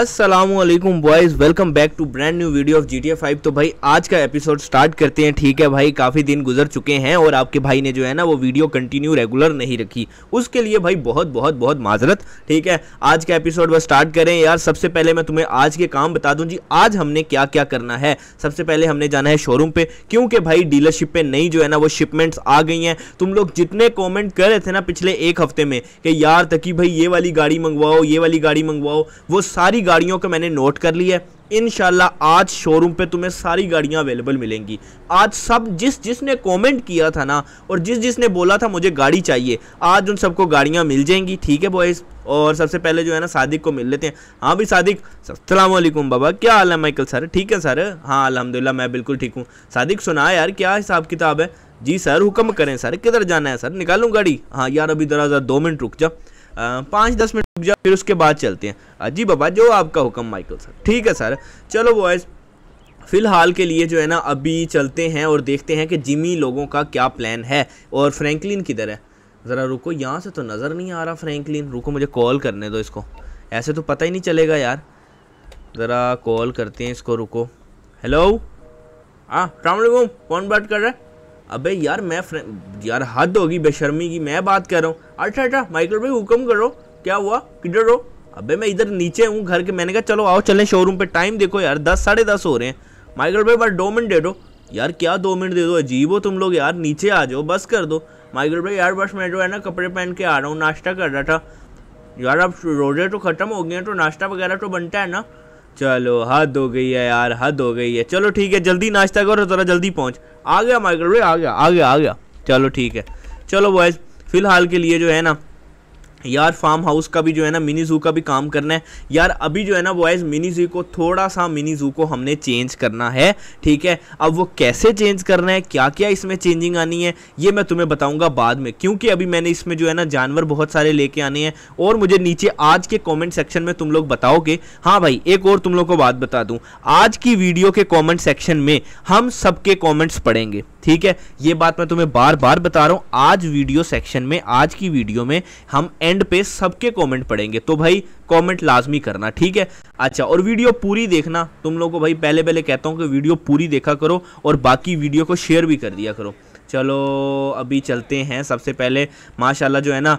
Aslam boys welcome back to brand new video of GTA 5 five तो भाई आज का एपिसोड स्टार्ट करते हैं ठीक है भाई काफ़ी दिन गुजर चुके हैं और आपके भाई ने जो है ना वो वीडियो कंटिन्यू रेगुलर नहीं रखी उसके लिए भाई बहुत बहुत बहुत माजरत ठीक है आज का एपिसोड बस स्टार्ट करें यार सबसे पहले मैं तुम्हें आज के काम बता दूँ जी आज हमने क्या क्या करना है सबसे पहले हमने जाना है शोरूम पर क्योंकि भाई डीलरशिप पर नई जो है ना वो शिपमेंट्स आ गई हैं तुम लोग जितने कॉमेंट कर रहे थे ना पिछले एक हफ्ते में कि यार तकी भाई ये वाली गाड़ी मंगवाओ ये वाली गाड़ी मंगवाओ वो सारी सारी गाड़ियों को मैंने नोट कर लिया है इन आज शोरूम पे तुम्हें सारी गाड़ियाँ अवेलेबल मिलेंगी आज सब जिस जिसने कमेंट किया था ना और जिस जिसने बोला था मुझे गाड़ी चाहिए आज उन सबको गाड़ियाँ मिल जाएंगी ठीक है बॉयज़ और सबसे पहले जो है ना सादिक को मिल लेते हैं हाँ भाई सादिक सलामकुम बाबा क्या हाल है माइकल सर ठीक है सर हाँ अलहमदिल्ला मैं बिल्कुल ठीक हूँ सादिक सुना यार क्या हिसाब किताब है जी सर हुक्म करें सर किधर जाना है सर निकालूँ गाड़ी हाँ यार अभी दरअसल दो मिनट रुक जाओ पाँच दस मिनट रुक जाओ फिर उसके बाद चलते हैं जी बाबा जो आपका हुक्म माइकल सर ठीक है सर चलो बॉयज़ फ़िलहाल के लिए जो है ना अभी चलते हैं और देखते हैं कि जिमी लोगों का क्या प्लान है और फ्रैंकलिन किधर है ज़रा रुको यहाँ से तो नज़र नहीं आ रहा फ्रैंकलिन रुको मुझे कॉल करने दो इसको ऐसे तो पता ही नहीं चलेगा यार ज़रा कॉल करते हैं इसको रुको हेलो हाँ रामकुम कौन बात कर रहा है अबे यार मैं यार हद होगी बेशर्मी की मैं बात कर रहा हूँ अच्छा अच्छा माइकल भाई हुक्म करो क्या हुआ किधर हो अबे मैं इधर नीचे हूँ घर के मैंने कहा चलो आओ चलें शोरूम पे टाइम देखो यार दस साढ़े दस हो रहे हैं माइकल भाई बस दो मिनट दे दो यार क्या दो मिनट दे दो अजीब हो तुम लोग यार नीचे आ जाओ बस कर दो माइकल भाई यार बस मैं जो है ना कपड़े पहन के आ रहा हूँ नाश्ता कर रहा था यार अब रोजे तो ख़त्म हो गए तो नाश्ता वगैरह तो बनता है ना चलो हद हो गई है यार हद हो गई है चलो ठीक है जल्दी नाश्ता करो तो ज़रा जल्दी पहुँच आ गया माइक्रोवेव आ गया आ गया आ गया चलो ठीक है चलो बॉयज़ फ़िलहाल के लिए जो है ना यार फार्म हाउस का भी जो है ना मिनी जू का भी काम करना है यार अभी जो है ना बॉयज़ मिनी जू को थोड़ा सा मिनी जू को हमने चेंज करना है ठीक है अब वो कैसे चेंज करना है क्या क्या इसमें चेंजिंग आनी है ये मैं तुम्हें बताऊंगा बाद में क्योंकि अभी मैंने इसमें जो है ना जानवर बहुत सारे लेके आने हैं और मुझे नीचे आज के कॉमेंट सेक्शन में तुम लोग बताओगे हाँ भाई एक और तुम लोग को बात बता दूँ आज की वीडियो के कॉमेंट सेक्शन में हम सबके कॉमेंट्स पढ़ेंगे ठीक है ये बात मैं तुम्हें बार बार बता रहा हूँ आज वीडियो सेक्शन में आज की वीडियो में हम एंड पे सबके कमेंट पड़ेंगे तो भाई कमेंट लाजमी करना ठीक है अच्छा और वीडियो पूरी देखना तुम लोगों को भाई पहले पहले कहता हूँ कि वीडियो पूरी देखा करो और बाकी वीडियो को शेयर भी कर दिया करो चलो अभी चलते हैं सबसे पहले माशाल्लाह जो है ना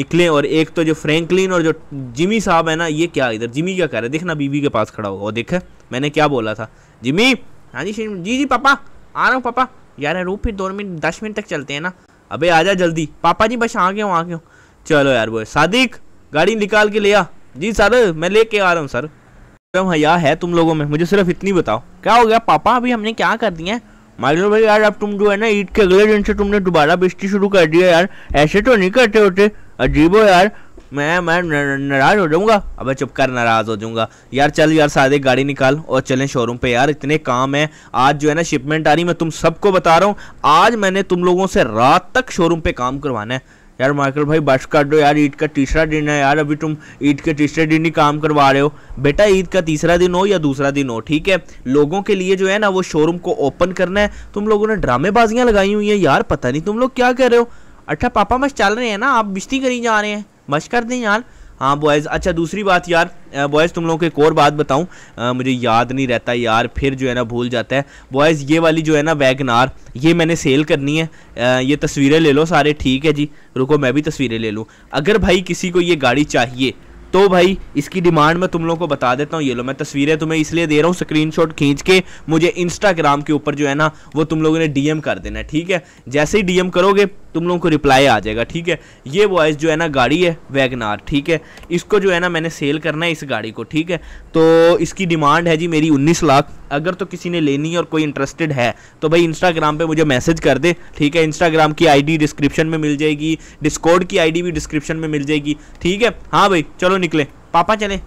निकले और एक तो जो फ्रैंकलिन और जो जिमी साहब है ना ये क्या इधर जिमी क्या कह रहे देखना बीबी के पास खड़ा होगा वो मैंने क्या बोला था जिमी हाँ जी जी जी पापा आ रहा हूँ पापा यार रूप फिर दो मिनट दस मिनट तक चलते हैं ना अबे आजा जल्दी पापा जी बस आ गए हूँ आ गए हूँ चलो यार वो सादिक गाड़ी निकाल के ले आ जी सर मैं लेके आ रहा हूँ सर एकदम हया है तुम लोगों में मुझे सिर्फ इतनी बताओ क्या हो गया पापा अभी हमने क्या कर दिया है मालूम भाई यार अब तुम जो है ना ईद के अगले दिन से तुमने दोबारा बिस्ती शुरू कर दिया यार ऐसे तो नहीं करते होते अजीब हो यार मैं मैं नाराज हो जाऊंगा अबे चुप कर नाराज हो जाऊंगा यार चल यार सादे गाड़ी निकाल और चलें शोरूम पे यार इतने काम है आज जो है ना शिपमेंट आ रही मैं तुम सबको बता रहा हूँ आज मैंने तुम लोगों से रात तक शोरूम पे काम करवाना है यार माइकल भाई बस कर दो यार ईद का तीसरा दिन है यार अभी तुम ईद के तीसरे दिन ही काम करवा रहे हो बेटा ईद का तीसरा दिन हो या दूसरा दिन हो ठीक है लोगों के लिए जो है ना वो शोरूम को ओपन करना है तुम लोगों ने ड्रामेबाजियाँ लगाई हुई हैं यार पता नहीं तुम लोग क्या कर रहे हो अच्छा पापा बस चल रहे हैं ना आप बिश्ती करी जा रहे हैं बस कर दें यार हाँ बॉयज़ अच्छा दूसरी बात यार बॉयज़ तुम लोगों को एक और बात बताऊँ मुझे याद नहीं रहता यार फिर जो है ना भूल जाता है बॉयज़ ये वाली जो है ना वैगनार ये मैंने सेल करनी है आ, ये तस्वीरें ले लो सारे ठीक है जी रुको मैं भी तस्वीरें ले लूँ अगर भाई किसी को ये गाड़ी चाहिए तो भाई इसकी डिमांड मैं तुम लोगों को बता देता हूँ ये लो मैं तस्वीरें तुम्हें इसलिए दे रहा हूँ स्क्रीनशॉट खींच के मुझे इंस्टाग्राम के ऊपर जो है ना वो तुम लोगों ने डीएम कर देना है ठीक है जैसे ही डीएम करोगे तुम लोगों को रिप्लाई आ जाएगा ठीक है ये वॉइस जो है ना गाड़ी है वैगनार ठीक है इसको जो है ना मैंने सेल करना है इस गाड़ी को ठीक है तो इसकी डिमांड है जी मेरी उन्नीस लाख अगर तो किसी ने लेनी है और कोई इंटरेस्टेड है तो भाई इंस्टाग्राम पे मुझे मैसेज कर दे ठीक है इंस्टाग्राम की आईडी डिस्क्रिप्शन में मिल जाएगी डिस्कॉर्ड की आईडी भी डिस्क्रिप्शन में मिल जाएगी ठीक है हाँ भाई चलो निकले पापा चले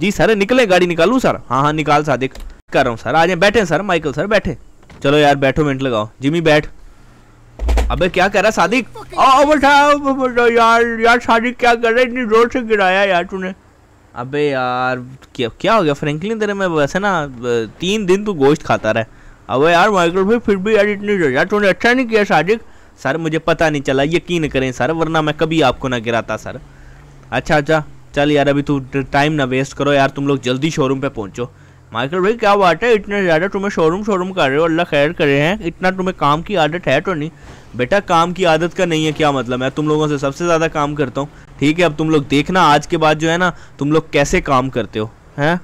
जी सर निकले गाड़ी निकालू सर हाँ हाँ निकाल देख कर रहा हूँ सर आ जाए बैठे सर माइकल सर बैठे चलो यार बैठो मिनट लगाओ जिमी बैठ अबे क्या कर रहा सादिक यार यार सादिक क्या कर रहा है इतनी जोर से गिराया यार तूने अबे यार क्या क्या हो गया फ्रैंकलिन तेरे में वैसे ना तीन दिन तू गोश्त खाता रहा अबे यार माइकल भाई फिर भी यार इतनी यार तूने अच्छा नहीं किया साजिक सर मुझे पता नहीं चला यकीन करें सर वरना मैं कभी आपको ना गिराता सर अच्छा अच्छा चल यार अभी तू टाइम ना वेस्ट करो यार तुम लोग जल्दी शोरूम पे पहुंचो माइकल भाई क्या बात है इतने ज़्यादा तुम्हें शोरूम शोरूम कर रहे हो अल्लाह खैर करे हैं इतना तुम्हें काम की आदत है तो नहीं बेटा काम की आदत का नहीं है क्या मतलब मैं तुम लोगों से सबसे ज़्यादा काम करता हूँ ठीक है अब तुम लोग देखना आज के बाद जो है ना तुम लोग कैसे काम करते हो हैं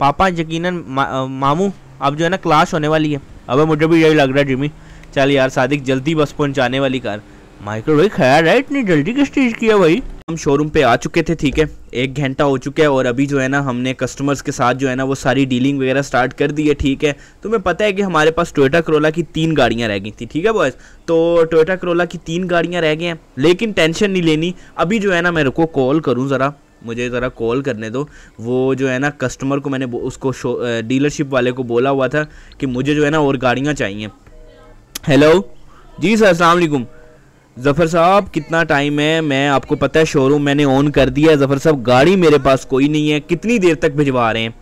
पापा यकीन मा, मामू अब जो है ना क्लास होने वाली है अब मुझे भी यही लग रहा है जिमी चल यार सादिक जल्दी बस पहुँचाने वाली कार माइकल भाई खैर है इतनी जल्दी किस चीज़ की है भाई हम शोरूम पे आ चुके थे ठीक है एक घंटा हो चुका है और अभी जो है ना हमने कस्टमर्स के साथ जो है ना वो सारी डीलिंग वगैरह स्टार्ट कर दी है ठीक है तुम्हें पता है कि हमारे पास टोयोटा करोला की तीन गाड़ियाँ रह गई थी ठीक है बॉयज़ तो टोयोटा करोला की तीन गाड़ियाँ रह गई हैं लेकिन टेंशन नहीं लेनी अभी जो है ना मेरे को कॉल करूँ ज़रा मुझे ज़रा कॉल करने दो वो जो है ना कस्टमर को मैंने उसको डीलरशिप वाले को बोला हुआ था कि मुझे जो है ना और गाड़ियाँ चाहिए हेलो जी सर अस्सलाम ज़फ़र साहब कितना टाइम है मैं आपको पता है शोरूम मैंने ऑन कर दिया है ज़फ़र साहब गाड़ी मेरे पास कोई नहीं है कितनी देर तक भिजवा रहे हैं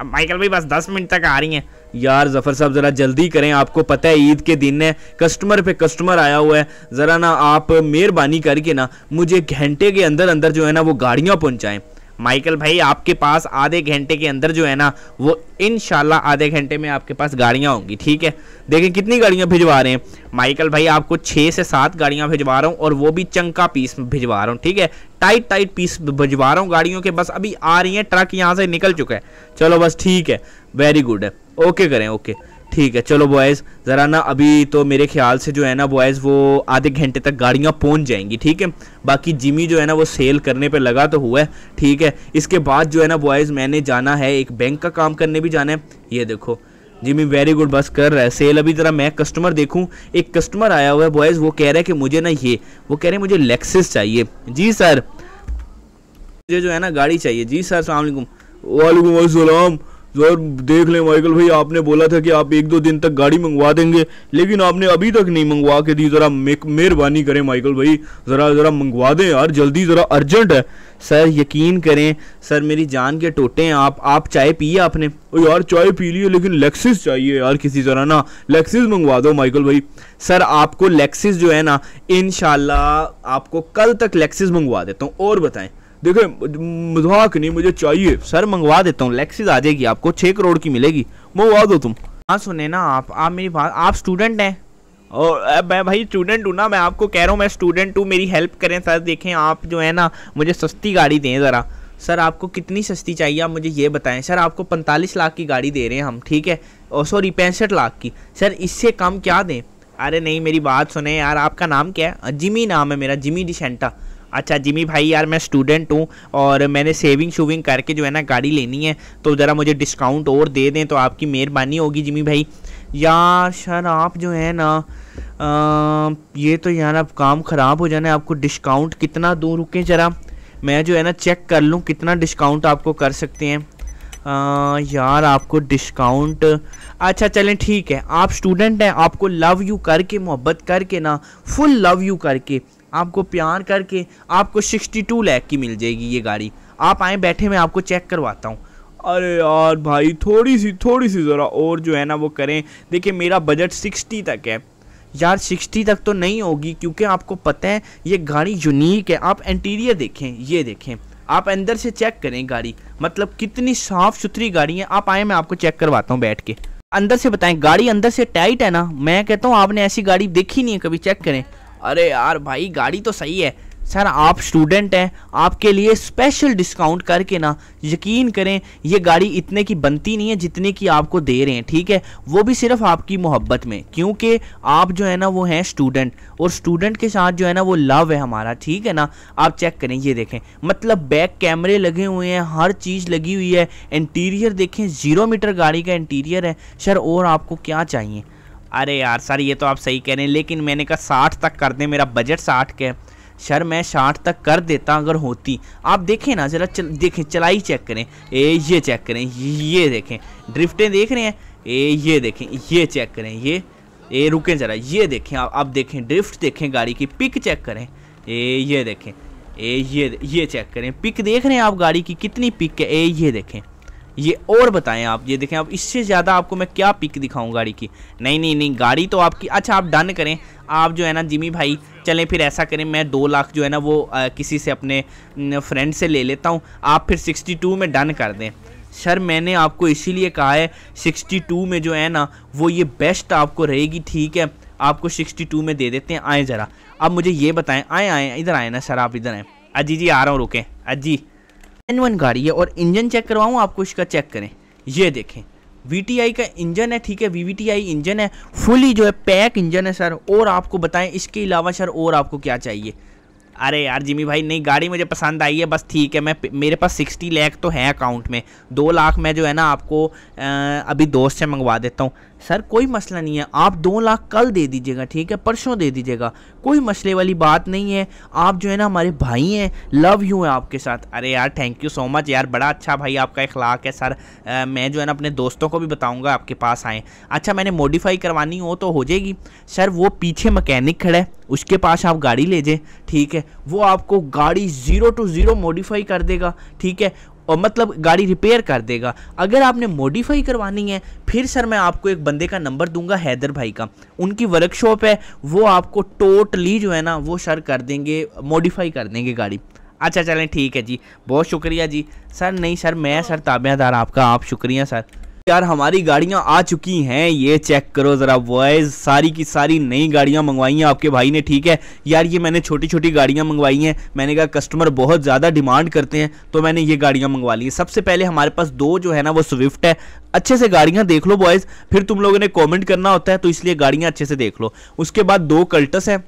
अब माइकल भाई बस दस मिनट तक आ रही हैं यार ज़फ़र साहब ज़रा जल्दी करें आपको पता है ईद के दिन है कस्टमर पे कस्टमर आया हुआ है ज़रा ना आप मेहरबानी करके ना मुझे घंटे के अंदर अंदर जो है ना वो गाड़ियाँ पहुँचाएँ माइकल भाई आपके पास आधे घंटे के अंदर जो है ना वो इन आधे घंटे में आपके पास गाड़ियाँ होंगी ठीक है देखें कितनी गाड़ियाँ भिजवा रहे हैं माइकल भाई आपको छः से सात गाड़ियाँ भिजवा रहा हूँ और वो भी चंका पीस भिजवा रहा हूँ ठीक है टाइट टाइट पीस भिजवा रहा हूँ गाड़ियों के बस अभी आ रही हैं ट्रक यहाँ से निकल चुका है चलो बस ठीक है वेरी गुड है ओके करें ओके ठीक है चलो बॉयज़ ज़रा ना अभी तो मेरे ख्याल से जो है ना बॉयज़ वो आधे घंटे तक गाड़ियाँ पहुँच जाएंगी ठीक है बाकी जिमी जो है ना वो सेल करने पे लगा तो हुआ है ठीक है इसके बाद जो है ना बॉयज़ मैंने जाना है एक बैंक का काम करने भी जाना है ये देखो जिमी वेरी गुड बस कर रहा है सेल अभी ज़रा मैं कस्टमर देखूं एक कस्टमर आया हुआ है बॉयज़ वो कह रहे हैं कि मुझे ना ये वो कह रहे हैं मुझे लेक्सिस चाहिए जी सर मुझे जो है ना गाड़ी चाहिए जी सर अलैक्म वालेकुम अस्सलाम और देख लें माइकल भाई आपने बोला था कि आप एक दो दिन तक गाड़ी मंगवा देंगे लेकिन आपने अभी तक नहीं मंगवा के दी ज़रा मेहरबानी करें माइकल भाई ज़रा ज़रा मंगवा दें यार जल्दी ज़रा अर्जेंट है सर यकीन करें सर मेरी जान के टोटे हैं आप आप चाय पिए आपने ओ यार चाय पी ली है लेकिन लेक्सिस चाहिए यार किसी तरह ना लेक्सिस मंगवा दो माइकल भाई सर आपको लेक्सिस जो है ना इन आपको कल तक लेक्सिस मंगवा देता हूँ और बताएं देखे मजाक नहीं मुझे चाहिए सर मंगवा देता हूँ लेक्सिस आ जाएगी आपको छः करोड़ की मिलेगी मंगवा दो तुम हाँ सुने ना आप आप मेरी बात आप स्टूडेंट हैं और मैं भाई स्टूडेंट हूँ ना मैं आपको कह रहा हूँ मैं स्टूडेंट हूँ मेरी हेल्प करें सर देखें आप जो है ना मुझे सस्ती गाड़ी दें ज़रा सर आपको कितनी सस्ती चाहिए आप मुझे ये बताएं सर आपको पैंतालीस लाख की गाड़ी दे रहे हैं हम ठीक है और सॉरी पैंसठ लाख की सर इससे कम क्या दें अरे नहीं मेरी बात सुने यार आपका नाम क्या है जिमी नाम है मेरा जिमी डिशेंटा अच्छा जिमी भाई यार मैं स्टूडेंट हूँ और मैंने सेविंग शूविंग करके जो है ना गाड़ी लेनी है तो ज़रा मुझे डिस्काउंट और दे दें तो आपकी मेहरबानी होगी जिमी भाई यार सर आप जो है ना आ, ये तो यार अब काम ख़राब हो जाना है आपको डिस्काउंट कितना दूर रुकें ज़रा मैं जो है ना चेक कर लूँ कितना डिस्काउंट आपको कर सकते हैं आ, यार आपको डिस्काउंट अच्छा चलें ठीक है आप स्टूडेंट हैं आपको लव यू करके मोहब्बत करके ना फुल लव यू करके आपको प्यार करके आपको 62 लाख की मिल जाएगी ये गाड़ी आप आए बैठे मैं आपको चेक करवाता हूँ अरे यार भाई थोड़ी सी थोड़ी सी ज़रा और जो है ना वो करें देखिए मेरा बजट सिक्सटी तक है यार सिक्सटी तक तो नहीं होगी क्योंकि आपको पता है ये गाड़ी यूनिक है आप इंटीरियर देखें ये देखें आप अंदर से चेक करें गाड़ी मतलब कितनी साफ़ सुथरी गाड़ी है आप आए मैं आपको चेक करवाता हूँ बैठ के अंदर से बताएं गाड़ी अंदर से टाइट है ना मैं कहता हूँ आपने ऐसी गाड़ी देखी नहीं है कभी चेक करें अरे यार भाई गाड़ी तो सही है सर आप स्टूडेंट हैं आपके लिए स्पेशल डिस्काउंट करके ना यकीन करें ये गाड़ी इतने की बनती नहीं है जितने की आपको दे रहे हैं ठीक है वो भी सिर्फ आपकी मोहब्बत में क्योंकि आप जो है ना वो हैं स्टूडेंट और स्टूडेंट के साथ जो है ना वो लव है हमारा ठीक है ना आप चेक करें ये देखें मतलब बैक कैमरे लगे हुए हैं हर चीज़ लगी हुई है इंटीरियर देखें ज़ीरो मीटर गाड़ी का इंटीरियर है सर और आपको क्या चाहिए अरे यार सर ये तो आप सही कह रहे हैं लेकिन मैंने कहा साठ तक कर दें मेरा बजट साठ का है सर मैं साठ तक कर देता अगर होती आप देखें ना ज़रा चल देखें चलाई चेक करें ए ये चेक करें ये देखें ड्रिफ्टें देख रहे हैं ए ये देखें ये चेक करें ये ए रुकें ज़रा ये देखें आप अब देखें ड्रिफ्ट देखें गाड़ी की पिक चेक करें ए ये देखें ए ये ये चेक करें पिक देख रहे हैं आप गाड़ी की कितनी पिक है ए ये देखें ये और बताएं आप ये देखें आप इससे ज़्यादा आपको मैं क्या पिक दिखाऊं गाड़ी की नहीं नहीं नहीं गाड़ी तो आपकी अच्छा आप डन करें आप जो है ना जिमी भाई चलें फिर ऐसा करें मैं दो लाख जो है ना वो आ, किसी से अपने फ्रेंड से ले लेता हूँ आप फिर सिक्सटी टू में डन कर दें सर मैंने आपको इसीलिए कहा है टू में जो है ना वो ये बेस्ट आपको रहेगी ठीक है आपको 62 में दे देते हैं आएँ ज़रा अब मुझे ये बताएं आएँ आएँ इधर आए ना सर आप इधर आएँ अजी जी आ रहा हूँ रुकें अजी एन वन गाड़ी है और इंजन चेक करवाऊँ आपको इसका चेक करें ये देखें वी का इंजन है ठीक है वी इंजन है फुली जो है पैक इंजन है सर और आपको बताएं इसके अलावा सर और आपको क्या चाहिए अरे यार जिमी भाई नहीं गाड़ी मुझे पसंद आई है बस ठीक है मैं मेरे पास सिक्सटी लैख तो है अकाउंट में दो लाख मैं जो है ना आपको आ, अभी दोस्त से मंगवा देता हूँ सर कोई मसला नहीं है आप दो लाख कल दे दीजिएगा ठीक है परसों दे दीजिएगा कोई मसले वाली बात नहीं है आप जो है ना हमारे भाई हैं लव यू है आपके साथ अरे यार थैंक यू सो मच यार बड़ा अच्छा भाई आपका इखलाक है सर आ, मैं जो है ना अपने दोस्तों को भी बताऊँगा आपके पास आएँ अच्छा मैंने मॉडिफाई करवानी हो तो हो जाएगी सर वो पीछे मकैनिक खड़ा है उसके पास आप गाड़ी ले जाए ठीक है वो आपको गाड़ी ज़ीरो टू ज़ीरो मॉडिफाई कर देगा ठीक है और मतलब गाड़ी रिपेयर कर देगा अगर आपने मॉडिफाई करवानी है फिर सर मैं आपको एक बंदे का नंबर दूंगा हैदर भाई का उनकी वर्कशॉप है वो आपको टोटली जो है ना वो सर कर देंगे मॉडिफाई कर देंगे गाड़ी अच्छा चलें ठीक है जी बहुत शुक्रिया जी सर नहीं सर मैं सर ताबेदार आपका आप शुक्रिया सर यार हमारी गाड़ियां आ चुकी हैं ये चेक करो ज़रा बॉयज सारी की सारी नई गाड़ियां मंगवाई हैं आपके भाई ने ठीक है यार ये मैंने छोटी छोटी गाड़ियां मंगवाई हैं मैंने कहा कस्टमर बहुत ज़्यादा डिमांड करते हैं तो मैंने ये गाड़ियां मंगवा ली सबसे पहले हमारे पास दो जो है ना वो स्विफ्ट है अच्छे से गाड़ियां देख लो बॉयज़ फिर तुम लोगों ने कॉमेंट करना होता है तो इसलिए गाड़ियाँ अच्छे से देख लो उसके बाद दो कल्टस हैं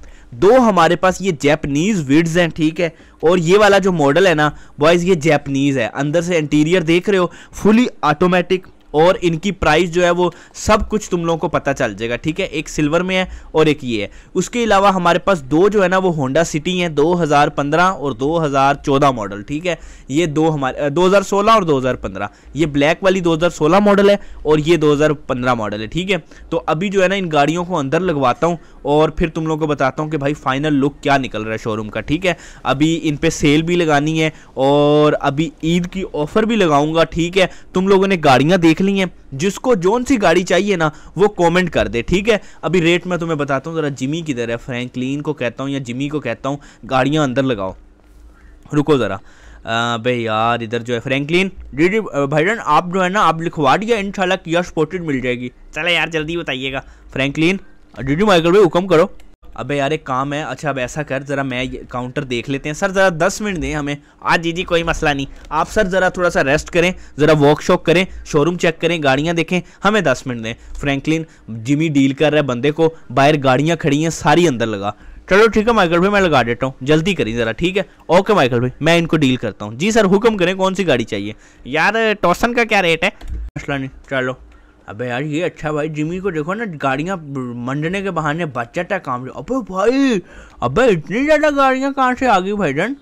दो हमारे पास ये जैपनीज विड्स हैं ठीक है और ये वाला जो मॉडल है ना बॉयज़ ये जैपनीज़ है अंदर से इंटीरियर देख रहे हो फुली ऑटोमेटिक और इनकी प्राइस जो है वो सब कुछ तुम लोगों को पता चल जाएगा ठीक है एक सिल्वर में है और एक ये है उसके अलावा हमारे पास दो जो है ना वो होंडा सिटी हैं 2015 और 2014 मॉडल ठीक है ये दो हमारे 2016 और 2015 ये ब्लैक वाली 2016 मॉडल है और ये 2015 मॉडल है ठीक है तो अभी जो है ना इन गाड़ियों को अंदर लगवाता हूँ और फिर तुम लोग को बताता हूँ कि भाई फाइनल लुक क्या निकल रहा है शोरूम का ठीक है अभी इन पर सेल भी लगानी है और अभी ईद की ऑफर भी लगाऊंगा ठीक है तुम लोगों ने गाड़ियाँ देख देख ली है जिसको जोन सी गाड़ी चाहिए ना वो कमेंट कर दे ठीक है अभी रेट मैं तुम्हें बताता हूँ ज़रा जिमी किधर है फ्रैंकलिन को कहता हूँ या जिमी को कहता हूँ गाड़ियाँ अंदर लगाओ रुको ज़रा भाई यार इधर जो है फ्रैंकलिन डीडी भाई आप जो है ना आप लिखवा दिया इन शाला की मिल जाएगी चले यार जल्दी बताइएगा फ्रैंकलिन डीडी माइकल भाई हुक्म करो अबे यार एक काम है अच्छा अब ऐसा कर ज़रा मैं काउंटर देख लेते हैं सर ज़रा दस मिनट दें हमें आज जी जी कोई मसला नहीं आप सर ज़रा थोड़ा सा रेस्ट करें ज़रा वर्कशॉप करें शोरूम चेक करें गाड़ियाँ देखें हमें दस मिनट दें फ्रैंकलिन जिमी डील कर रहा है बंदे को बाहर गाड़ियाँ खड़ी हैं सारी अंदर लगा चलो ठीक है माइकल भाई मैं लगा देता हूँ जल्दी करें ज़रा ठीक है ओके माइकल भाई मैं इनको डील करता हूँ जी सर हुक्म करें कौन सी गाड़ी चाहिए यार टॉसन का क्या रेट है मसला नहीं चलो अबे यार ये अच्छा भाई जिमी को देखो ना गाड़ियाँ मंडने के बहाने बच्चा था काम अबे भाई अबे इतनी ज़्यादा गाड़ियाँ कहाँ से आ गई भाईजन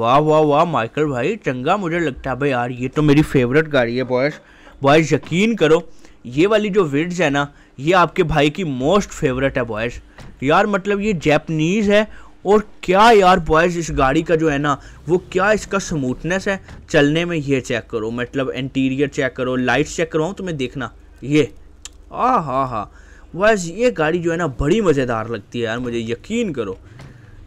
वाह वाह वाह माइकल भाई चंगा मुझे लगता है भाई यार ये तो मेरी फेवरेट गाड़ी है बॉयस बॉयस यकीन करो ये वाली जो विड्स है ना ये आपके भाई की मोस्ट फेवरेट है बॉयस यार मतलब ये जैपनीज़ है और क्या यार बॉयज़ इस गाड़ी का जो है ना वो क्या इसका स्मूथनेस है चलने में ये चेक करो मतलब इंटीरियर चेक करो लाइट्स चेक करवाऊँ तुम्हें देखना ये आ हाँ हाँ बस ये गाड़ी जो है ना बड़ी मज़ेदार लगती है यार मुझे यकीन करो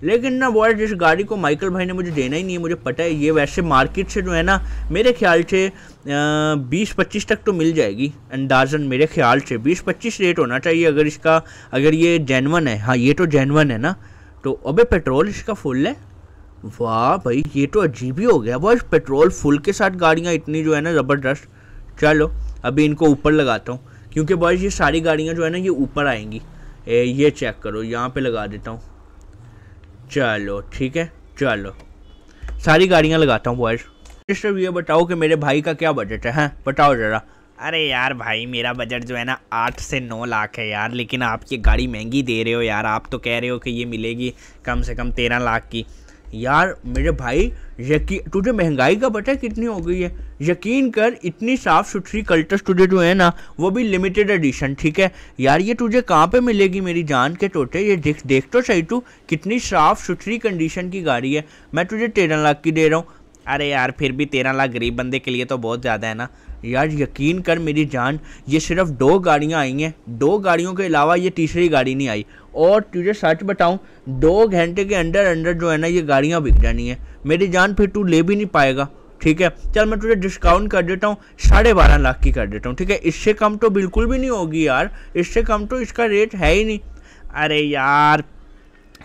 लेकिन ना बॉय जिस गाड़ी को माइकल भाई ने मुझे देना ही नहीं है मुझे पता है ये वैसे मार्केट से जो है ना मेरे ख्याल से बीस पच्चीस तक तो मिल जाएगी अंदाजन मेरे ख्याल से बीस पच्चीस रेट होना चाहिए अगर इसका अगर ये जैनवन है हाँ ये तो जैनवन है ना तो अबे पेट्रोल इसका फुल है वाह भाई ये तो अजीब ही हो गया बॉय पेट्रोल फुल के साथ गाड़ियाँ इतनी जो है ना ज़बरदस्त चलो अभी इनको ऊपर लगाता हूँ क्योंकि बॉयज़ ये सारी गाड़ियाँ जो है ना ये ऊपर आएंगी ए, ये चेक करो यहाँ पे लगा देता हूँ चलो ठीक है चलो सारी गाड़ियाँ लगाता हूँ बॉयज़ मिस्टर ये बताओ कि मेरे भाई का क्या बजट है, हैं बताओ ज़रा अरे यार भाई मेरा बजट जो है ना आठ से नौ लाख है यार लेकिन आप ये गाड़ी महंगी दे रहे हो यार आप तो कह रहे हो कि ये मिलेगी कम से कम तेरह लाख की यार मेरे भाई यकीन तुझे महंगाई का पता है कितनी हो गई है यकीन कर इतनी साफ़ सुथरी कल्टस तुझे जो है ना वो भी लिमिटेड एडिशन ठीक है यार ये तुझे कहाँ पे मिलेगी मेरी जान के टोटे ये देख देख तो सही तू कितनी साफ़ सुथरी कंडीशन की गाड़ी है मैं तुझे तेरह लाख की दे रहा हूँ अरे यार फिर भी तेरह लाख गरीब बंदे के लिए तो बहुत ज़्यादा है ना यार यकीन कर मेरी जान ये सिर्फ दो गाड़ियाँ आई हैं दो गाड़ियों के अलावा ये तीसरी गाड़ी नहीं आई और तुझे सच बताऊँ दो घंटे के अंदर अंदर जो है ना ये गाड़ियाँ बिक जानी है मेरी जान फिर तू ले भी नहीं पाएगा ठीक है चल मैं तुझे डिस्काउंट कर देता हूँ साढ़े बारह लाख की कर देता हूँ ठीक है इससे कम तो बिल्कुल भी नहीं होगी यार इससे कम तो इसका रेट है ही नहीं अरे यार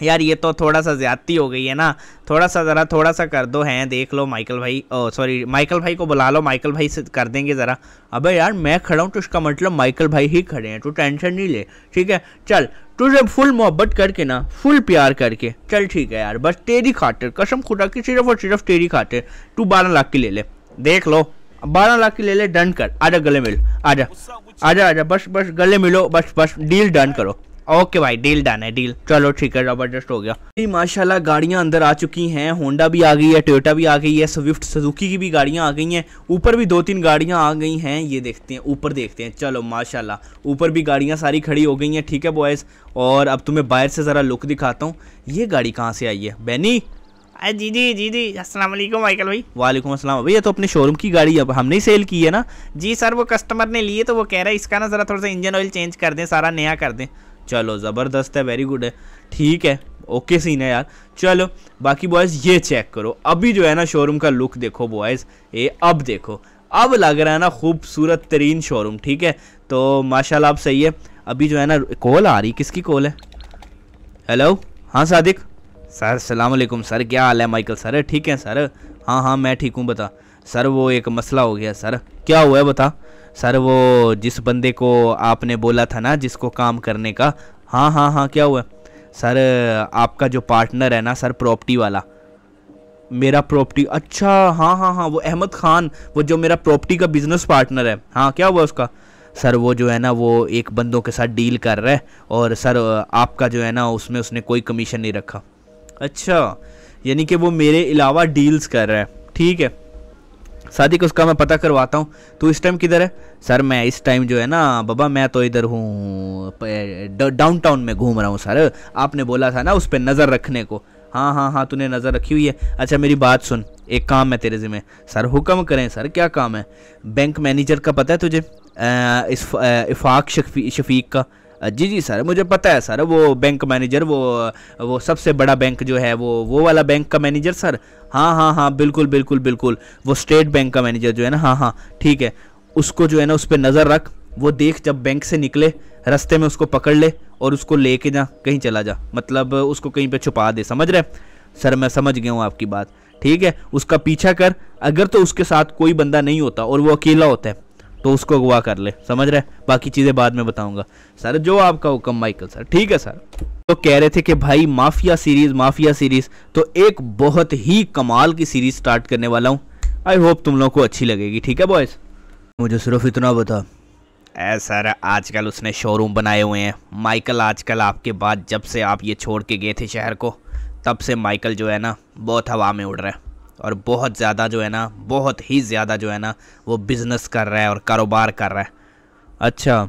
यार ये तो थोड़ा सा ज़्यादती हो गई है ना थोड़ा सा ज़रा थोड़ा सा कर दो हैं देख लो माइकल भाई ओ सॉरी माइकल भाई को बुला लो माइकल भाई से कर देंगे ज़रा अबे यार मैं खड़ा हूँ तो इसका मतलब माइकल भाई ही खड़े हैं तो टेंशन नहीं ले ठीक है चल तुझे फुल मोहब्बत करके ना फुल प्यार करके चल ठीक है यार बस तेरी खातिर कसम खुदा की सिर्फ और सिर्फ तेरी खातिर तू बारह लाख की ले ले देख लो बारह लाख की ले ले डन कर आजा गले मिल आजा आजा आजा बस बस गले मिलो बस बस डील डन करो ओके भाई डील डन है डील चलो ठीक है जबरदस्त हो गया माशाल्लाह गाड़ियां अंदर आ चुकी हैं होंडा भी आ गई है टोयोटा भी आ गई है स्विफ्ट सुजुकी की भी गाड़ियां आ गई हैं ऊपर भी दो तीन गाड़ियां आ गई हैं ये देखते हैं ऊपर देखते हैं चलो माशाल्लाह ऊपर भी गाड़ियां सारी खड़ी हो गई हैं ठीक है बॉयज़ और अब तुम्हें बाहर से ज़रा लुक दिखाता हूँ ये गाड़ी कहाँ से आई है बैनी जी जी जी जी अस्सलाम वालेकुम माइकल भाई वालेकुम अस्सलाम भैया तो अपने शोरूम की गाड़ी अब हमने ही सेल की है ना जी सर वो कस्टमर ने लिए तो वो कह रहा है इसका ना ज़रा थोड़ा सा इंजन ऑयल चेंज कर दें सारा नया कर दें चलो ज़बरदस्त है वेरी गुड है ठीक है ओके सीन है यार चलो बाकी बॉयज़ ये चेक करो अभी जो है ना शोरूम का लुक देखो बॉयज़ ये अब देखो अब लग रहा है ना खूबसूरत तरीन शोरूम ठीक है तो माशाल्लाह आप सही है अभी जो है ना कॉल आ रही किसकी कॉल है हेलो हाँ सादिक सर सलामकुम सर क्या हाल है माइकल सर ठीक है सर हाँ हाँ मैं ठीक हूँ बता सर वो एक मसला हो गया सर क्या हुआ है बता सर वो जिस बंदे को आपने बोला था ना जिसको काम करने का हाँ हाँ हाँ क्या हुआ सर आपका जो पार्टनर है ना सर प्रॉपर्टी वाला मेरा प्रॉपर्टी अच्छा हाँ हाँ हाँ वो अहमद खान वो जो मेरा प्रॉपर्टी का बिजनेस पार्टनर है हाँ क्या हुआ उसका सर वो जो है ना वो एक बंदों के साथ डील कर रहा है और सर आपका जो है ना उसमें उसने कोई कमीशन नहीं रखा अच्छा यानी कि वो मेरे अलावा डील्स कर रहा है ठीक है शादी सादिक उसका मैं पता करवाता हूँ तू इस टाइम किधर है सर मैं इस टाइम जो है ना बाबा मैं तो इधर हूँ डाउन टाउन में घूम रहा हूँ सर आपने बोला था ना उस पर नज़र रखने को हाँ हाँ हाँ तूने नज़र रखी हुई है अच्छा मेरी बात सुन एक काम है तेरे ज़िम्मे सर हुक्म करें सर क्या काम है बैंक मैनेजर का पता है तुझे आ, इस आ, इफाक शफी शफीक का जी जी सर मुझे पता है सर वो बैंक मैनेजर वो वो सबसे बड़ा बैंक जो है वो वो वाला बैंक का मैनेजर सर हाँ हाँ हाँ बिल्कुल बिल्कुल बिल्कुल वो स्टेट बैंक का मैनेजर जो है ना हाँ हाँ ठीक है उसको जो है ना उस पर नज़र रख वो देख जब बैंक से निकले रास्ते में उसको पकड़ ले और उसको ले के जा कहीं चला जा मतलब उसको कहीं पर छुपा दे समझ रहे सर मैं समझ गया हूँ आपकी बात ठीक है उसका पीछा कर अगर तो उसके साथ कोई बंदा नहीं होता और वो अकेला होता है तो उसको अगवा कर ले समझ रहे बाकी चीज़ें बाद में बताऊंगा सर जो आपका हुक्म माइकल सर ठीक है सर तो कह रहे थे कि भाई माफिया सीरीज़ माफिया सीरीज़ तो एक बहुत ही कमाल की सीरीज़ स्टार्ट करने वाला हूँ आई होप तुम लोगों को अच्छी लगेगी ठीक है बॉयज़ मुझे सिर्फ इतना बता ऐ सर आजकल उसने शोरूम बनाए हुए हैं माइकल आजकल आपके बाद जब से आप ये छोड़ के गए थे शहर को तब से माइकल जो है ना बहुत हवा में उड़ रहा है और बहुत ज़्यादा जो है ना बहुत ही ज़्यादा जो है ना वो बिज़नेस कर रहा है और कारोबार कर रहा है अच्छा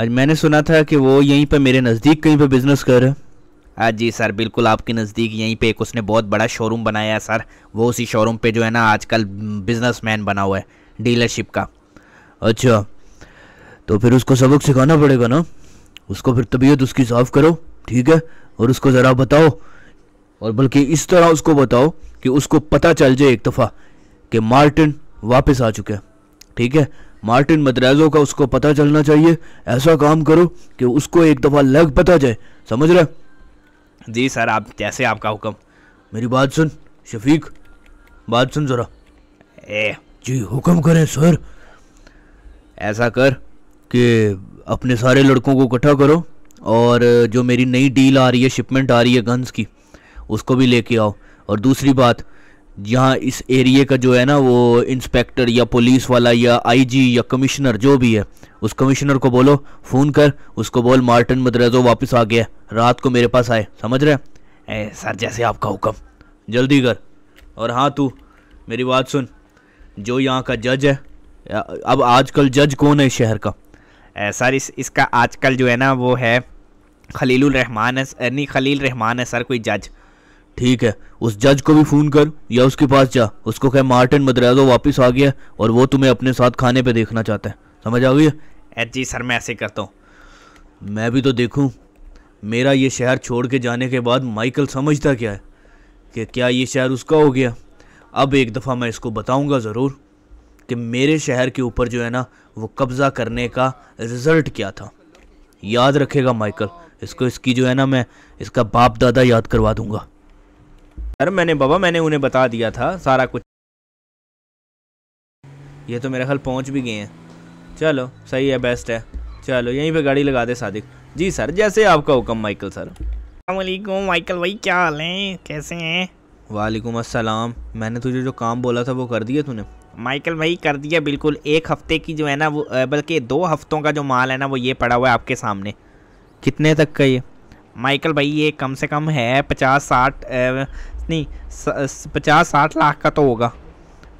आज मैंने सुना था कि वो यहीं पर मेरे नज़दीक कहीं पर बिज़नेस कर रहे हैं हाँ जी सर बिल्कुल आपके नज़दीक यहीं पे एक उसने बहुत बड़ा शोरूम बनाया है सर वो उसी शोरूम पे जो है ना आजकल बिजनेसमैन बना हुआ है डीलरशिप का अच्छा तो फिर उसको सबक सिखाना पड़ेगा ना उसको फिर तबीयत उसकी साफ़ करो ठीक है और उसको ज़रा बताओ और बल्कि इस तरह उसको बताओ कि उसको पता चल जाए एक दफ़ा कि मार्टिन वापस आ चुके हैं ठीक है मार्टिन मद्राजो का उसको पता चलना चाहिए ऐसा काम करो कि उसको एक दफ़ा लग पता जाए समझ रहे जी सर आप जैसे आपका हुक्म मेरी बात सुन शफीक बात सुन ज़रा ए जी हुक्म करें सर ऐसा कर कि अपने सारे लड़कों को इकट्ठा करो और जो मेरी नई डील आ रही है शिपमेंट आ रही है गन्स की उसको भी लेके आओ और दूसरी बात यहाँ इस एरिए का जो है ना वो इंस्पेक्टर या पुलिस वाला या आईजी या कमिश्नर जो भी है उस कमिश्नर को बोलो फ़ोन कर उसको बोल मार्टिन मद्रेजो वापस आ गया रात को मेरे पास आए समझ रहे ए सर जैसे आपका हुक्म जल्दी कर और हाँ तू मेरी बात सुन जो यहाँ का जज है अब आजकल जज कौन है शहर का ए, सर इस इसका आजकल जो है ना वो है खलील रहमान है नहीं खलील रहमान है सर कोई जज ठीक है उस जज को भी फोन कर या उसके पास जा उसको कह मार्टिन मद्रेजो वापस आ गया और वो तुम्हें अपने साथ खाने पे देखना चाहता है समझ आ गई है जी सर मैं ऐसे करता हूँ मैं भी तो देखूँ मेरा ये शहर छोड़ के जाने के बाद माइकल समझता क्या है कि क्या ये शहर उसका हो गया अब एक दफ़ा मैं इसको बताऊँगा ज़रूर कि मेरे शहर के ऊपर जो है ना वो कब्ज़ा करने का रिज़ल्ट क्या था याद रखेगा माइकल इसको इसकी जो है ना मैं इसका बाप दादा याद करवा दूँगा सर मैंने बाबा मैंने उन्हें बता दिया था सारा कुछ ये तो मेरे ख्याल पहुंच भी गए हैं चलो सही है बेस्ट है चलो यहीं पे गाड़ी लगा दे सादिक जी सर जैसे आपका हुक्म माइकल सर वालेकुम माइकल भाई क्या हाल है कैसे हैं वालेकुम अस्सलाम मैंने तुझे जो काम बोला था वो कर दिया तूने माइकल भाई कर दिया बिल्कुल एक हफ्ते की जो है ना वो बल्कि दो हफ्तों का जो माल है ना वो ये पड़ा हुआ है आपके सामने कितने तक का ये माइकल भाई ये कम से कम है पचास साठ कितनी पचास साठ लाख का तो होगा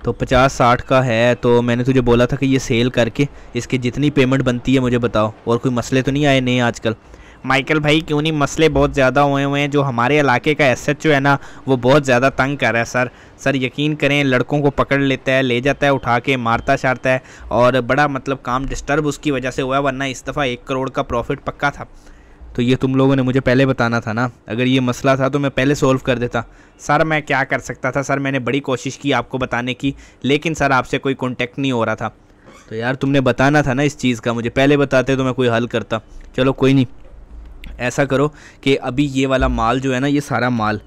तो पचास साठ का है तो मैंने तुझे बोला था कि ये सेल करके इसकी जितनी पेमेंट बनती है मुझे बताओ और कोई मसले तो नहीं आए नहीं आजकल माइकल भाई क्यों नहीं मसले बहुत ज़्यादा हुए हुए हैं जो हमारे इलाके का एस एच है ना वो बहुत ज़्यादा तंग कर रहा है सर सर यकीन करें लड़कों को पकड़ लेता है ले जाता है उठा के मारता शारता है और बड़ा मतलब काम डिस्टर्ब उसकी वजह से हुआ वरना इस दफ़ा एक करोड़ का प्रॉफिट पक्का था तो ये तुम लोगों ने मुझे पहले बताना था ना अगर ये मसला था तो मैं पहले सॉल्व कर देता सर मैं क्या कर सकता था सर मैंने बड़ी कोशिश की आपको बताने की लेकिन सर आपसे कोई कॉन्टेक्ट नहीं हो रहा था तो यार तुमने बताना था ना इस चीज़ का मुझे पहले बताते तो मैं कोई हल करता चलो कोई नहीं ऐसा करो कि अभी ये वाला माल जो है ना ये सारा माल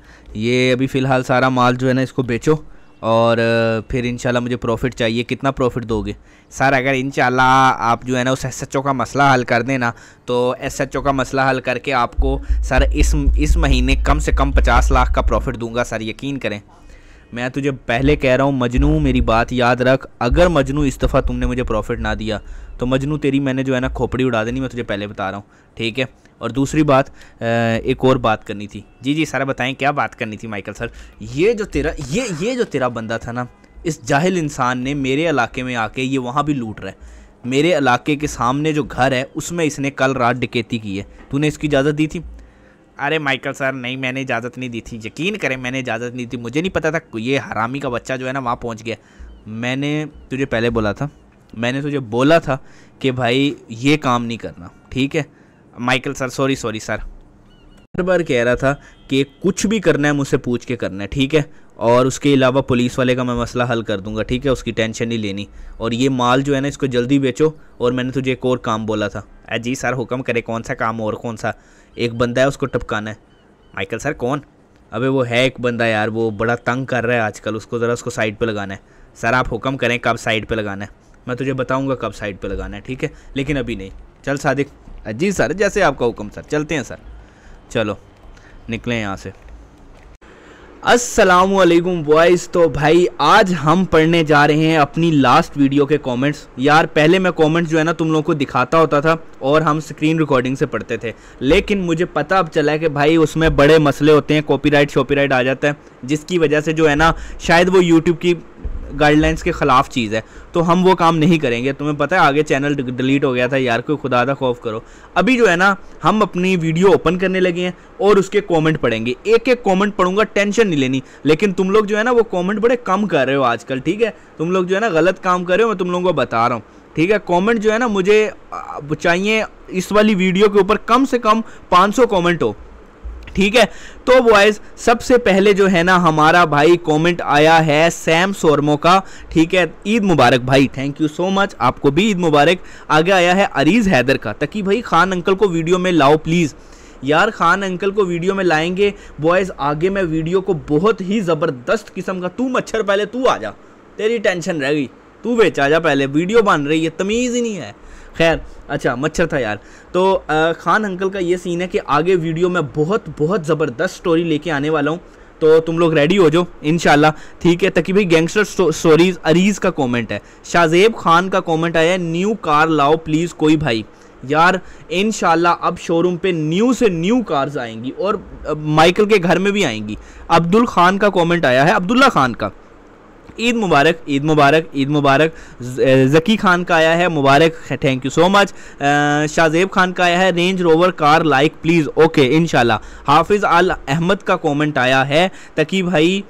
ये अभी फ़िलहाल सारा माल जो है ना इसको बेचो और फिर इनशाला मुझे प्रॉफिट चाहिए कितना प्रॉफिट दोगे सर अगर इंशाल्लाह आप जो है ना उस एस का मसला हल कर देना तो एस का मसला हल करके आपको सर इस इस महीने कम से कम पचास लाख का प्रॉफिट दूंगा सर यकीन करें मैं तुझे पहले कह रहा हूँ मजनू मेरी बात याद रख अगर मजनू इस दफ़ा तुमने मुझे प्रॉफिट ना दिया तो मजनू तेरी मैंने जो है ना खोपड़ी उड़ा देनी मैं तुझे पहले बता रहा हूँ ठीक है और दूसरी बात एक और बात करनी थी जी जी सारा बताएं क्या बात करनी थी माइकल सर ये जो तेरा ये ये जो तेरा बंदा था ना इस जाहिल इंसान ने मेरे इलाके में आके ये वहाँ भी लूट रहा है मेरे इलाके के सामने जो घर है उसमें इसने कल रात डकैती की है तूने इसकी इजाज़त दी थी अरे माइकल सर नहीं मैंने इजाज़त नहीं दी थी यकीन करें मैंने इजाज़त नहीं दी मुझे नहीं पता था ये हरामी का बच्चा जो है ना वहाँ पहुँच गया मैंने तुझे पहले बोला था मैंने तुझे बोला था कि भाई ये काम नहीं करना ठीक है Michael sir sorry sorry sir हर बार कह रहा था कि कुछ भी करना है मुझसे पूछ के करना है ठीक है और उसके अलावा पुलिस वाले का मैं मसला हल कर दूंगा ठीक है उसकी टेंशन नहीं लेनी और ये माल जो है ना इसको जल्दी बेचो और मैंने तुझे एक और काम बोला था जी सर हुक्म करे कौन सा काम और कौन सा एक बंदा है उसको टपकाना है माइकल सर कौन अबे वो है एक बंदा यार वो बड़ा तंग कर रहा है आजकल उसको ज़रा उसको साइड पे लगाना है सर आप हुक्म करें कब साइड पे लगाना है मैं तुझे बताऊंगा कब साइड पे लगाना है ठीक है लेकिन अभी नहीं चल सादिक जी सर जैसे आपका हुक्म सर चलते हैं सर चलो निकलें यहाँ से असलम बॉयज़ तो भाई आज हम पढ़ने जा रहे हैं अपनी लास्ट वीडियो के कमेंट्स यार पहले मैं कमेंट्स जो है ना तुम लोगों को दिखाता होता था और हम स्क्रीन रिकॉर्डिंग से पढ़ते थे लेकिन मुझे पता अब चला है कि भाई उसमें बड़े मसले होते हैं कॉपीराइट शॉपीराइट आ जाता है जिसकी वजह से जो है ना शायद वो यूट्यूब की गाइडलाइंस के ख़िलाफ़ चीज़ है तो हम वो काम नहीं करेंगे तुम्हें पता है आगे चैनल डिलीट हो गया था यार कोई खुदा का खौफ करो अभी जो है ना हम अपनी वीडियो ओपन करने लगे हैं और उसके कॉमेंट पढ़ेंगे एक एक कॉमेंट पढ़ूंगा टेंशन नहीं लेनी लेकिन तुम लोग जो है ना वो कॉमेंट बड़े कम कर रहे हो आजकल ठीक है तुम लोग जो है ना गलत काम कर रहे हो मैं तुम लोगों को बता रहा हूँ ठीक है कॉमेंट जो है ना मुझे चाहिए इस वाली वीडियो के ऊपर कम से कम पाँच सौ हो ठीक है तो बॉयज सबसे पहले जो है ना हमारा भाई कमेंट आया है सैम सोरमो का ठीक है ईद मुबारक भाई थैंक यू सो मच आपको भी ईद मुबारक आगे आया है अरीज हैदर का तकी भाई खान अंकल को वीडियो में लाओ प्लीज़ यार खान अंकल को वीडियो में लाएंगे बॉयज़ आगे मैं वीडियो को बहुत ही ज़बरदस्त किस्म का तू मच्छर पहले तू आ जा तेरी टेंशन रह गई तू बेच आ जा पहले वीडियो बन रही है तमीज़ ही नहीं है खैर अच्छा मच्छर था यार तो आ, खान अंकल का ये सीन है कि आगे वीडियो में बहुत बहुत ज़बरदस्त स्टोरी लेके आने वाला हूँ तो तुम लोग रेडी हो जाओ इन ठीक है तक भाई गैंगस्टर स्टोरीज अरीज का कमेंट है शाहजेब खान का कमेंट आया है न्यू कार लाओ प्लीज़ कोई भाई यार इन अब शोरूम पे न्यू से न्यू कार्स आएंगी और माइकल के घर में भी आएंगी अब्दुल खान का कमेंट आया है अब्दुल्ला खान का ईद मुबारक ईद मुबारक ईद मुबारक जकी खान का आया है मुबारक thank you so much Shahzeb Khan का आया है Range Rover car like please okay इन हाफिज़ अल अहमद का कॉमेंट आया है तकी भाई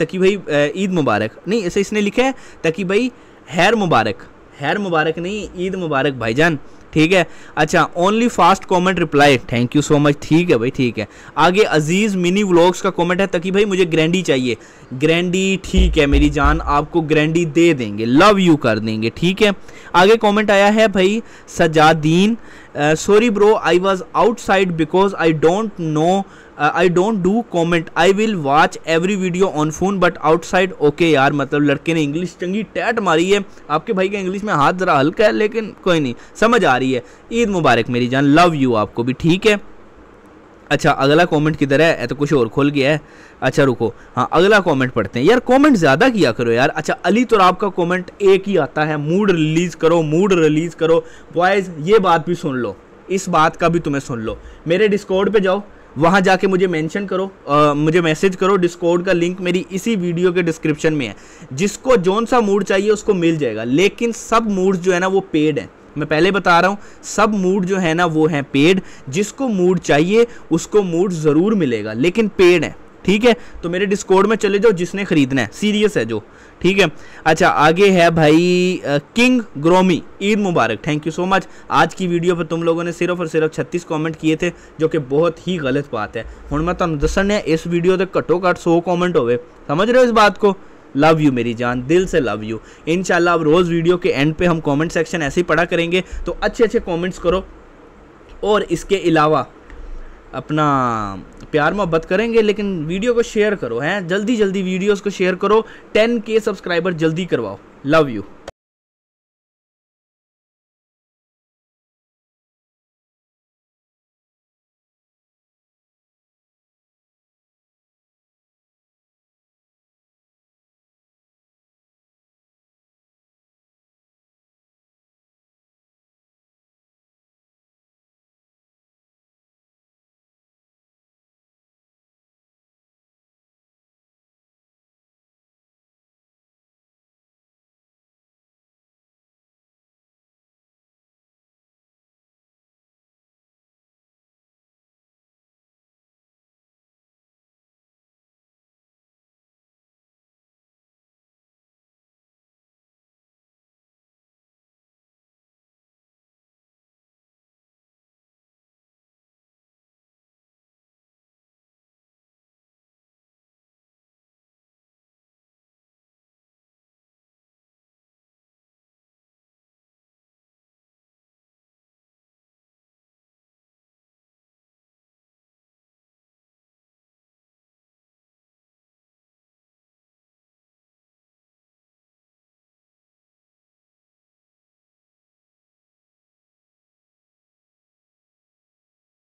तकी भाई ईद मुबारक नहीं ऐसे इसने लिखा है तकी भाई हैर मुबारक हैर मुबारक नहीं ईद मुबारक भाईजान ठीक है अच्छा only fast comment reply thank you so much ठीक है भाई ठीक है आगे अजीज़ मिनी व्लॉग्स का कॉमेंट है ताकि भाई मुझे ग्रैंडी चाहिए ग्रैंडी ठीक है मेरी जान आपको ग्रैंडी दे देंगे लव यू कर देंगे ठीक है आगे कॉमेंट आया है भाई Sajjadeen sorry bro I was outside because I don't know I don't do comment I will watch every video on phone but outside okay यार मतलब लड़के ने इंग्लिश चंगी टैट मारी है आपके भाई के इंग्लिश में हाथ ज़रा हल्का है लेकिन कोई नहीं समझ आ रही है ईद मुबारक मेरी जान लव यू आपको भी ठीक है अच्छा अगला कमेंट किधर है तो कुछ और खोल गया है अच्छा रुको हाँ अगला कमेंट पढ़ते हैं यार कमेंट ज़्यादा किया करो यार अच्छा अली तो आपका कमेंट एक ही आता है मूड रिलीज़ करो मूड रिलीज़ करो बॉयज़ ये बात भी सुन लो इस बात का भी तुम्हें सुन लो मेरे डिस्कॉर्ड पे जाओ वहाँ जाके मुझे मेंशन करो आ, मुझे मैसेज करो डिस्कॉर्ड का लिंक मेरी इसी वीडियो के डिस्क्रिप्शन में है जिसको जौन सा मूड चाहिए उसको मिल जाएगा लेकिन सब मूड्स जो है ना वो पेड हैं मैं पहले बता रहा हूँ सब मूड जो है ना वो हैं पेड जिसको मूड चाहिए उसको मूड ज़रूर मिलेगा लेकिन पेड है ठीक है तो मेरे डिस्कॉर्ड में चले जाओ जिसने खरीदना है सीरियस है जो ठीक है अच्छा आगे है भाई आ, किंग ग्रोमी ईद मुबारक थैंक यू सो मच आज की वीडियो पर तुम लोगों ने सिर्फ और सिर्फ 36 कमेंट किए थे जो कि बहुत ही गलत बात है हूँ मैं तुम दसन इस वीडियो के घट्टो घट सौ कॉमेंट हो समझ रहे हो इस बात को लव यू मेरी जान दिल से लव यू इनशाला अब रोज़ वीडियो के एंड पे हम कमेंट सेक्शन ऐसे ही पढ़ा करेंगे तो अच्छे अच्छे कमेंट्स करो और इसके अलावा अपना प्यार मोहब्बत करेंगे लेकिन वीडियो को शेयर करो हैं जल्दी जल्दी वीडियोस को शेयर करो 10 के सब्सक्राइबर जल्दी करवाओ लव यू